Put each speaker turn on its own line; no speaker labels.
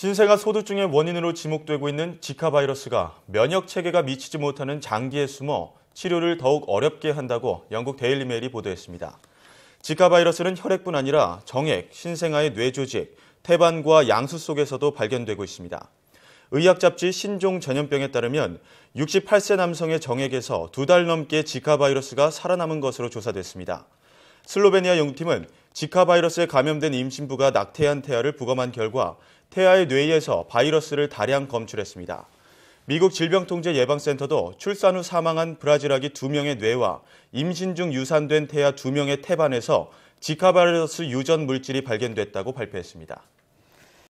신생아 소두증의 원인으로 지목되고 있는 지카 바이러스가 면역 체계가 미치지 못하는 장기에 숨어 치료를 더욱 어렵게 한다고 영국 데일리 메일이 보도했습니다. 지카 바이러스는 혈액뿐 아니라 정액, 신생아의 뇌조직, 태반과 양수 속에서도 발견되고 있습니다. 의학 잡지 신종 전염병에 따르면 68세 남성의 정액에서 두 달 넘게 지카 바이러스가 살아남은 것으로 조사됐습니다. 슬로베니아 연구팀은 지카 바이러스에 감염된 임신부가 낙태한 태아를 부검한 결과 태아의 뇌에서 바이러스를 다량 검출했습니다. 미국 질병통제예방센터도 출산 후 사망한 브라질 아기 2명의 뇌와 임신 중 유산된 태아 2명의 태반에서 지카 바이러스 유전 물질이 발견됐다고 발표했습니다.